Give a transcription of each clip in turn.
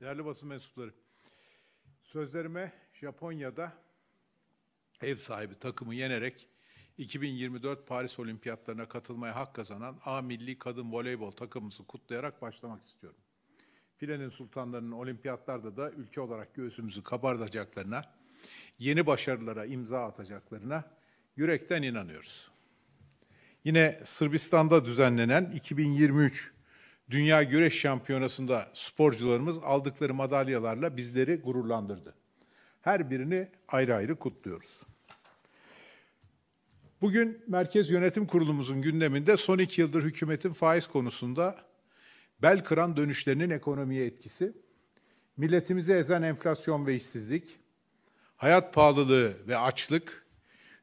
Değerli basın mensupları, sözlerime Japonya'da ev sahibi takımı yenerek 2024 Paris Olimpiyatlarına katılmaya hak kazanan A Milli Kadın Voleybol takımımızı kutlayarak başlamak istiyorum. Filenin sultanlarının olimpiyatlarda da ülke olarak göğsümüzü kabartacaklarına, yeni başarılara imza atacaklarına yürekten inanıyoruz. Yine Sırbistan'da düzenlenen 2023 Dünya Güreş Şampiyonası'nda sporcularımız aldıkları madalyalarla bizleri gururlandırdı. Her birini ayrı ayrı kutluyoruz. Bugün Merkez Yönetim Kurulumuzun gündeminde son iki yıldır hükümetin faiz konusunda bel kıran dönüşlerinin ekonomiye etkisi, milletimizi ezen enflasyon ve işsizlik, hayat pahalılığı ve açlık,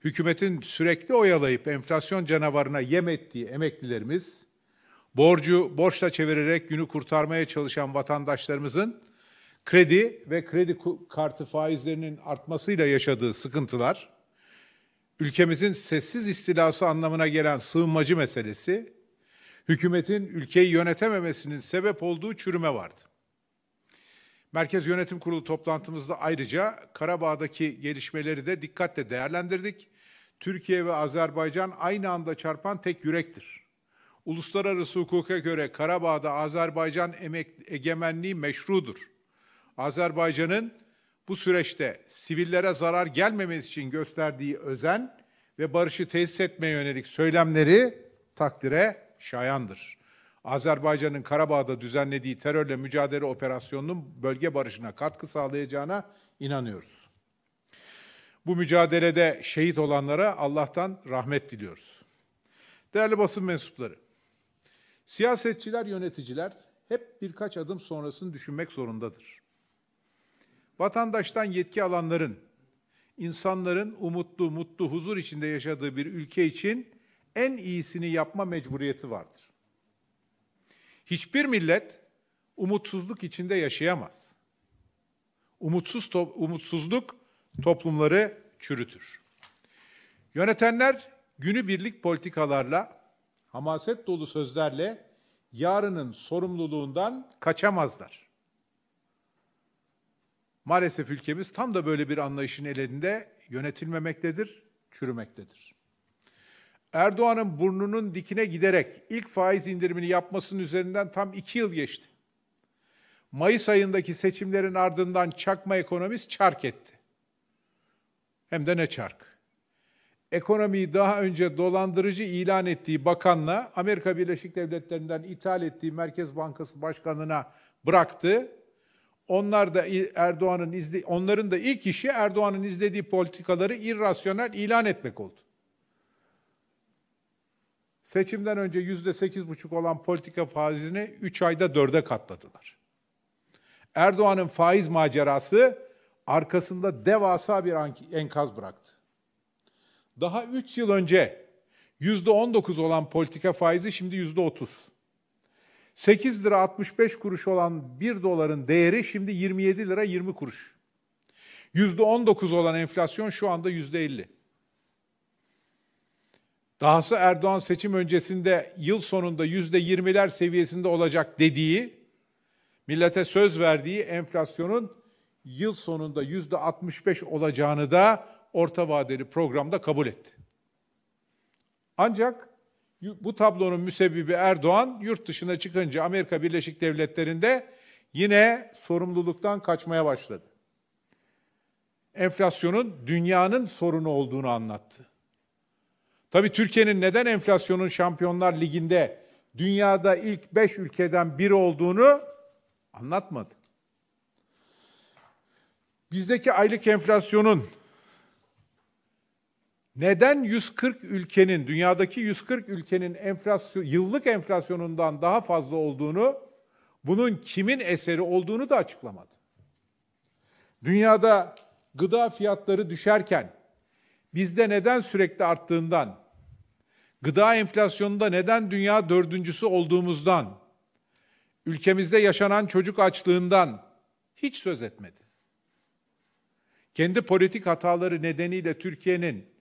hükümetin sürekli oyalayıp enflasyon canavarına yem ettiği emeklilerimiz, borcu borçla çevirerek günü kurtarmaya çalışan vatandaşlarımızın kredi ve kredi kartı faizlerinin artmasıyla yaşadığı sıkıntılar, ülkemizin sessiz istilası anlamına gelen sığınmacı meselesi, hükümetin ülkeyi yönetememesinin sebep olduğu çürüme vardı. Merkez Yönetim Kurulu toplantımızda ayrıca Karabağ'daki gelişmeleri de dikkatle değerlendirdik. Türkiye ve Azerbaycan aynı anda çarpan tek yürektir. Uluslararası hukuka göre Karabağ'da Azerbaycan emek, egemenliği meşrudur. Azerbaycan'ın bu süreçte sivillere zarar gelmemesi için gösterdiği özen ve barışı tesis etmeye yönelik söylemleri takdire şayandır. Azerbaycan'ın Karabağ'da düzenlediği terörle mücadele operasyonunun bölge barışına katkı sağlayacağına inanıyoruz. Bu mücadelede şehit olanlara Allah'tan rahmet diliyoruz. Değerli basın mensupları, Siyasetçiler, yöneticiler hep birkaç adım sonrasını düşünmek zorundadır. Vatandaştan yetki alanların, insanların umutlu, mutlu, huzur içinde yaşadığı bir ülke için en iyisini yapma mecburiyeti vardır. Hiçbir millet umutsuzluk içinde yaşayamaz. Umutsuz to umutsuzluk toplumları çürütür. Yönetenler günübirlik politikalarla hamaset dolu sözlerle yarının sorumluluğundan kaçamazlar. Maalesef ülkemiz tam da böyle bir anlayışın elinde yönetilmemektedir, çürümektedir. Erdoğan'ın burnunun dikine giderek ilk faiz indirimini yapmasının üzerinden tam iki yıl geçti. Mayıs ayındaki seçimlerin ardından çakma ekonomist çark etti. Hem de ne çark ekonomiyi daha önce dolandırıcı ilan ettiği bakanla Amerika Birleşik Devletleri'nden ithal ettiği Merkez Bankası Başkanı'na bıraktı. Onlar da Erdoğan'ın izle onların da ilk işi Erdoğan'ın izlediği politikaları irrasyonel ilan etmek oldu. Seçimden önce yüzde sekiz buçuk olan politika faizini üç ayda dörde katladılar. Erdoğan'ın faiz macerası arkasında devasa bir enkaz bıraktı. Daha 3 yıl önce %19 olan politika faizi şimdi %30. 8 lira 65 kuruş olan 1 doların değeri şimdi 27 lira 20 kuruş. %19 olan enflasyon şu anda %50. Dahası Erdoğan seçim öncesinde yıl sonunda %20'ler seviyesinde olacak dediği, millete söz verdiği enflasyonun yıl sonunda %65 olacağını da orta vadeli programda kabul etti. Ancak bu tablonun müsebbibi Erdoğan yurt dışına çıkınca Amerika Birleşik Devletleri'nde yine sorumluluktan kaçmaya başladı. Enflasyonun dünyanın sorunu olduğunu anlattı. Tabi Türkiye'nin neden enflasyonun Şampiyonlar Ligi'nde dünyada ilk beş ülkeden biri olduğunu anlatmadı. Bizdeki aylık enflasyonun neden 140 ülkenin, dünyadaki 140 ülkenin enflasyon, yıllık enflasyonundan daha fazla olduğunu, bunun kimin eseri olduğunu da açıklamadı. Dünyada gıda fiyatları düşerken bizde neden sürekli arttığından, gıda enflasyonunda neden dünya dördüncüsü olduğumuzdan, ülkemizde yaşanan çocuk açlığından hiç söz etmedi. Kendi politik hataları nedeniyle Türkiye'nin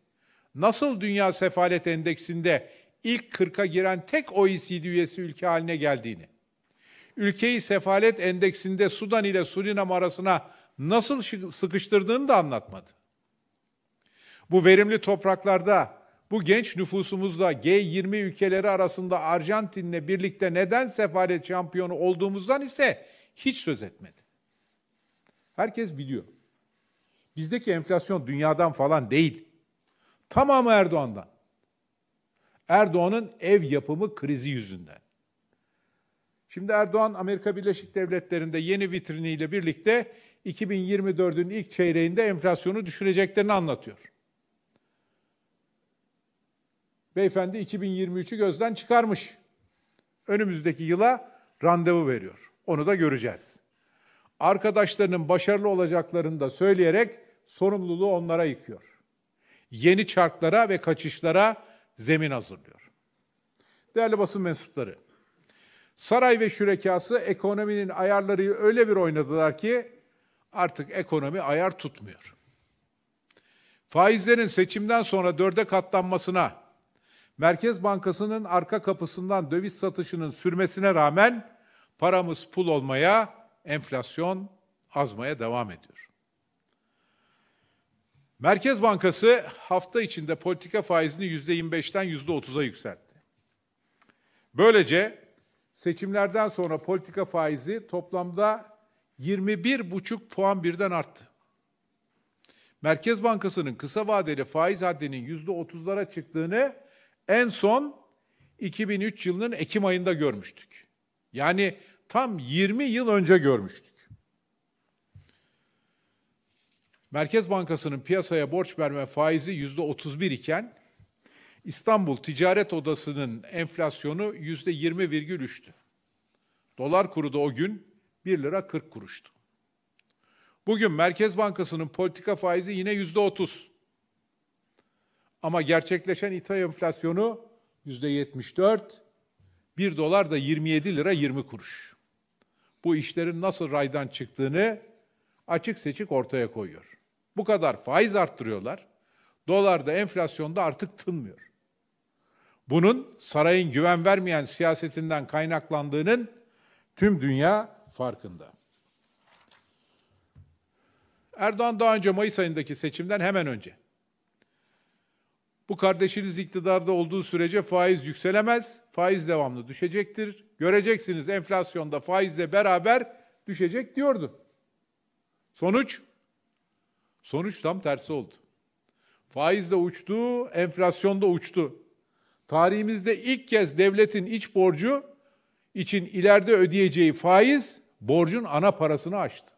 nasıl dünya sefalet endeksinde ilk 40'a giren tek OECD üyesi ülke haline geldiğini, ülkeyi sefalet endeksinde Sudan ile Surinam arasına nasıl sıkıştırdığını da anlatmadı. Bu verimli topraklarda bu genç nüfusumuzla G20 ülkeleri arasında Arjantin'le birlikte neden sefalet şampiyonu olduğumuzdan ise hiç söz etmedi. Herkes biliyor. Bizdeki enflasyon dünyadan falan değil. Tamamı Erdoğan'dan. Erdoğan'ın ev yapımı krizi yüzünden. Şimdi Erdoğan Amerika Birleşik Devletleri'nde yeni vitriniyle birlikte 2024'ün ilk çeyreğinde enflasyonu düşüreceklerini anlatıyor. Beyefendi 2023'ü gözden çıkarmış. Önümüzdeki yıla randevu veriyor. Onu da göreceğiz. Arkadaşlarının başarılı olacaklarını da söyleyerek sorumluluğu onlara yıkıyor yeni çarklara ve kaçışlara zemin hazırlıyor. Değerli basın mensupları, saray ve şürekası ekonominin ayarları öyle bir oynadılar ki artık ekonomi ayar tutmuyor. Faizlerin seçimden sonra dörde katlanmasına, Merkez Bankası'nın arka kapısından döviz satışının sürmesine rağmen paramız pul olmaya, enflasyon azmaya devam ediyor. Merkez Bankası hafta içinde politika faizini %25'ten %30'a yükseltti. Böylece seçimlerden sonra politika faizi toplamda 21,5 puan birden arttı. Merkez Bankası'nın kısa vadeli faiz haddinin %30'lara çıktığını en son 2003 yılının Ekim ayında görmüştük. Yani tam 20 yıl önce görmüştük. Merkez Bankası'nın piyasaya borç verme faizi yüzde 31 iken İstanbul Ticaret Odası'nın enflasyonu yüzde 20,3'tü. Dolar kuru da o gün 1 lira 40 kuruştu. Bugün Merkez Bankası'nın politika faizi yine yüzde 30. Ama gerçekleşen İtalya enflasyonu yüzde 74, 1 dolar da 27 lira 20 kuruş. Bu işlerin nasıl raydan çıktığını açık seçik ortaya koyuyor. Bu kadar faiz arttırıyorlar. Dolar da enflasyonda artık tınmıyor. Bunun sarayın güven vermeyen siyasetinden kaynaklandığının tüm dünya farkında. Erdoğan daha önce Mayıs ayındaki seçimden hemen önce bu kardeşiniz iktidarda olduğu sürece faiz yükselemez, faiz devamlı düşecektir. Göreceksiniz enflasyonda faizle beraber düşecek diyordu. Sonuç Sonuç tam tersi oldu. Faiz de uçtu, enflasyon da uçtu. Tarihimizde ilk kez devletin iç borcu için ileride ödeyeceği faiz borcun ana parasını aştı.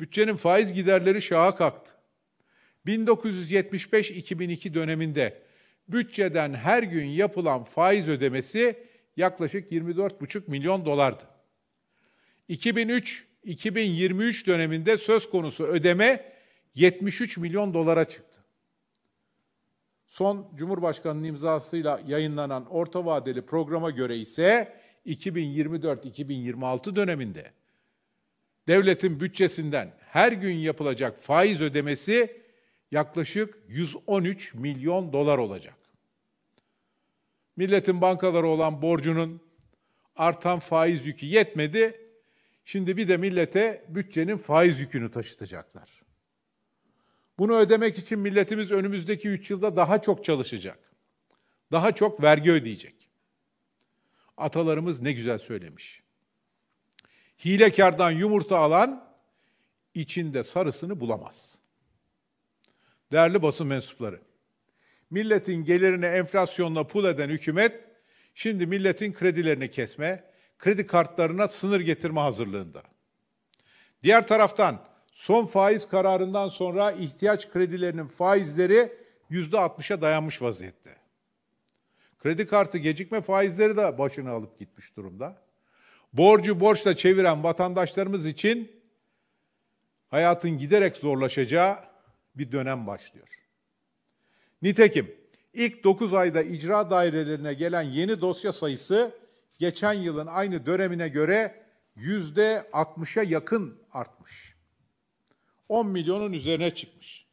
Bütçenin faiz giderleri şaha kalktı. 1975-2002 döneminde bütçeden her gün yapılan faiz ödemesi yaklaşık 24,5 milyon dolardı. 2003 2023 döneminde söz konusu ödeme 73 milyon dolara çıktı. Son Cumhurbaşkanı'nın imzasıyla yayınlanan orta vadeli programa göre ise 2024-2026 döneminde devletin bütçesinden her gün yapılacak faiz ödemesi yaklaşık 113 milyon dolar olacak. Milletin bankaları olan borcunun artan faiz yükü yetmedi, Şimdi bir de millete bütçenin faiz yükünü taşıtacaklar. Bunu ödemek için milletimiz önümüzdeki 3 yılda daha çok çalışacak. Daha çok vergi ödeyecek. Atalarımız ne güzel söylemiş. Hilekardan yumurta alan içinde sarısını bulamaz. Değerli basın mensupları, milletin gelirine enflasyonla pul eden hükümet şimdi milletin kredilerini kesme, kredi kartlarına sınır getirme hazırlığında. Diğer taraftan son faiz kararından sonra ihtiyaç kredilerinin faizleri %60'a dayanmış vaziyette. Kredi kartı gecikme faizleri de başını alıp gitmiş durumda. Borcu borçla çeviren vatandaşlarımız için hayatın giderek zorlaşacağı bir dönem başlıyor. Nitekim ilk 9 ayda icra dairelerine gelen yeni dosya sayısı geçen yılın aynı dönemine göre yüzde 60'a yakın artmış. 10 milyonun üzerine çıkmış.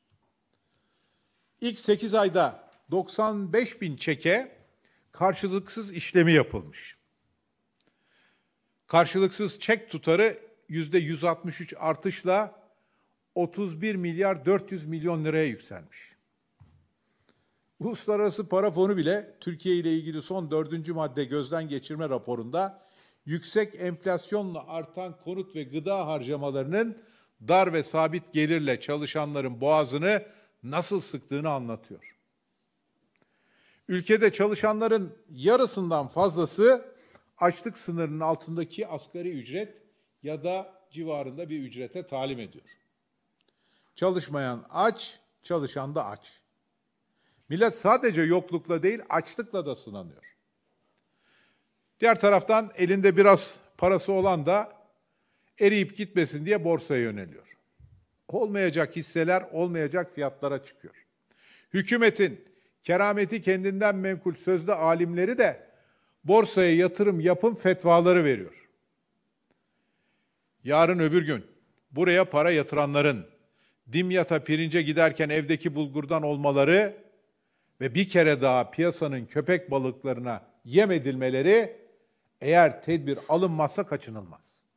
İlk 8 ayda 95 bin çeke karşılıksız işlemi yapılmış. Karşılıksız çek tutarı yüzde 163 artışla 31 milyar 400 milyon liraya yükselmiş. Uluslararası Para Fonu bile Türkiye ile ilgili son dördüncü madde gözden geçirme raporunda yüksek enflasyonla artan konut ve gıda harcamalarının dar ve sabit gelirle çalışanların boğazını nasıl sıktığını anlatıyor. Ülkede çalışanların yarısından fazlası açlık sınırının altındaki asgari ücret ya da civarında bir ücrete talim ediyor. Çalışmayan aç, çalışan da aç. Millet sadece yoklukla değil açlıkla da sınanıyor. Diğer taraftan elinde biraz parası olan da eriyip gitmesin diye borsaya yöneliyor. Olmayacak hisseler olmayacak fiyatlara çıkıyor. Hükümetin kerameti kendinden menkul sözde alimleri de borsaya yatırım yapın fetvaları veriyor. Yarın öbür gün buraya para yatıranların dimyata pirince giderken evdeki bulgurdan olmaları ve bir kere daha piyasanın köpek balıklarına yem edilmeleri eğer tedbir alınmazsa kaçınılmaz.